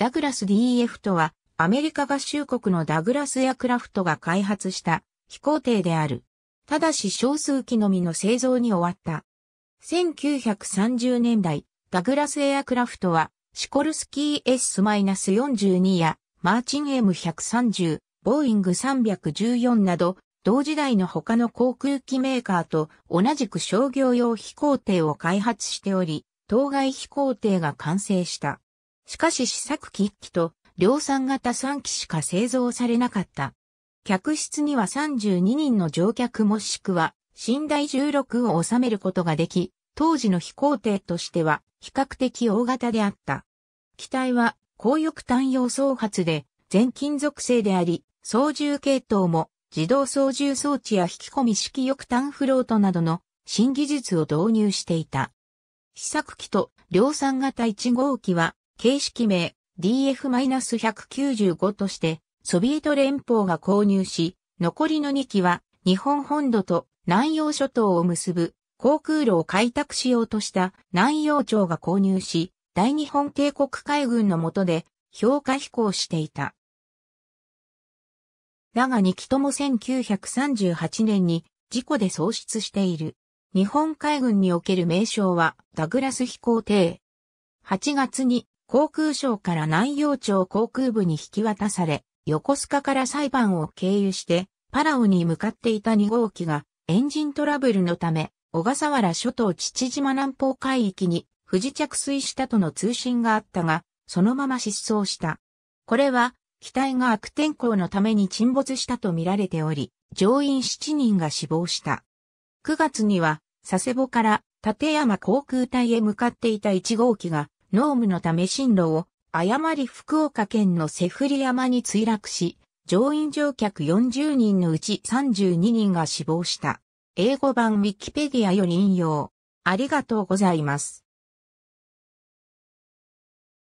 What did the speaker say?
ダグラス DF とは、アメリカ合衆国のダグラスエアクラフトが開発した飛行艇である。ただし少数機のみの製造に終わった。1930年代、ダグラスエアクラフトは、シコルスキー S-42 や、マーチン M130、ボーイング314など、同時代の他の航空機メーカーと同じく商業用飛行艇を開発しており、当該飛行艇が完成した。しかし試作機1機と量産型3機しか製造されなかった。客室には32人の乗客もしくは寝台16を収めることができ、当時の飛行艇としては比較的大型であった。機体は高翼単葉総発で全金属製であり、操縦系統も自動操縦装置や引き込み式翼端フロートなどの新技術を導入していた。試作機と量産型1号機は形式名 DF-195 として、ソビエト連邦が購入し、残りの2機は日本本土と南洋諸島を結ぶ航空路を開拓しようとした南洋庁が購入し、大日本帝国海軍の下で評価飛行していた。だが2機とも1938年に事故で喪失している。日本海軍における名称はダグラス飛行艇。8月に航空省から南洋町航空部に引き渡され、横須賀から裁判を経由して、パラオに向かっていた2号機が、エンジントラブルのため、小笠原諸島父島南方海域に不時着水したとの通信があったが、そのまま失踪した。これは、機体が悪天候のために沈没したと見られており、乗員7人が死亡した。9月には、佐世保から立山航空隊へ向かっていた1号機が濃霧のため進路を誤り福岡県のセフリ山に墜落し、乗員乗客40人のうち32人が死亡した。英語版ウィキペディアより引用。ありがとうございます。